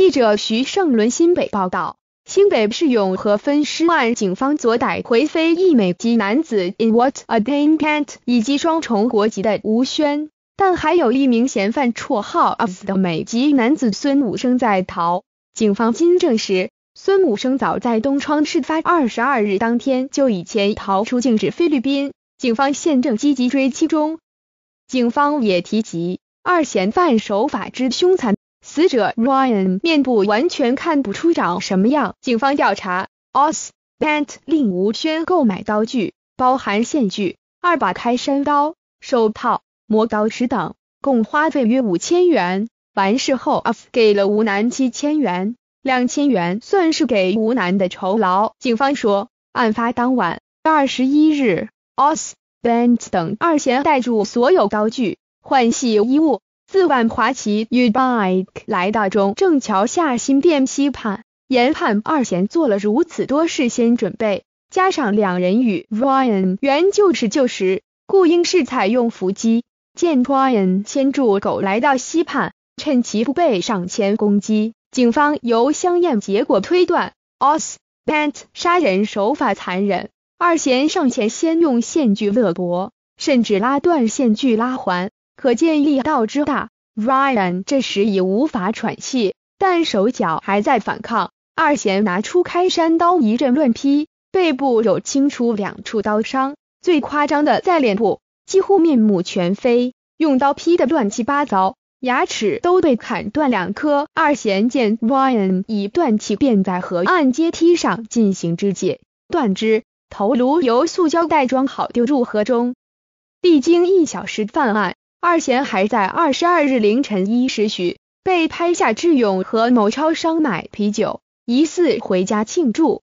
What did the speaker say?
记者徐胜伦新北报道，新北市永和分尸案，警方昨逮回非裔美籍男子 In What a d a m e c n t 以及双重国籍的吴轩，但还有一名嫌犯绰号 US 的美籍男子孙武生在逃。警方经证实，孙武生早在东窗事发二十二日当天就已潜逃出境至菲律宾，警方现正积极追缉中。警方也提及，二嫌犯手法之凶残。死者 Ryan 面部完全看不出长什么样。警方调查，Os Bent 令吴轩购买刀具，包含线锯、二把开山刀、手套、磨刀石等，共花费约五千元。完事后，Os 给了吴南七千元，两千元算是给吴楠的酬劳。警方说，案发当晚二十一日，Os Bent 等二嫌带住所有刀具，换洗衣物。自万华骑 u b e 来到中正桥下新店溪畔，研判二贤做了如此多事先准备，加上两人与 Ryan 原就是旧识，故应是采用伏击。见 Ryan 牵住狗来到溪畔，趁其不备上前攻击。警方由香艳结果推断，Os Bent 杀人手法残忍。二贤上前先用线锯勒脖，甚至拉断线锯拉环。可见力道之大，Ryan 这时已无法喘气，但手脚还在反抗。二贤拿出开山刀一阵乱劈，背部有清出两处刀伤，最夸张的在脸部，几乎面目全非。用刀劈得乱七八糟，牙齿都被砍断两颗。二贤见 Ryan 已断气，便在河岸阶梯上进行肢解、断肢、头颅由塑胶袋装好丢入河中。历经一小时犯案。二贤还在二十二日凌晨一时许被拍下，智勇和某超商买啤酒，疑似回家庆祝。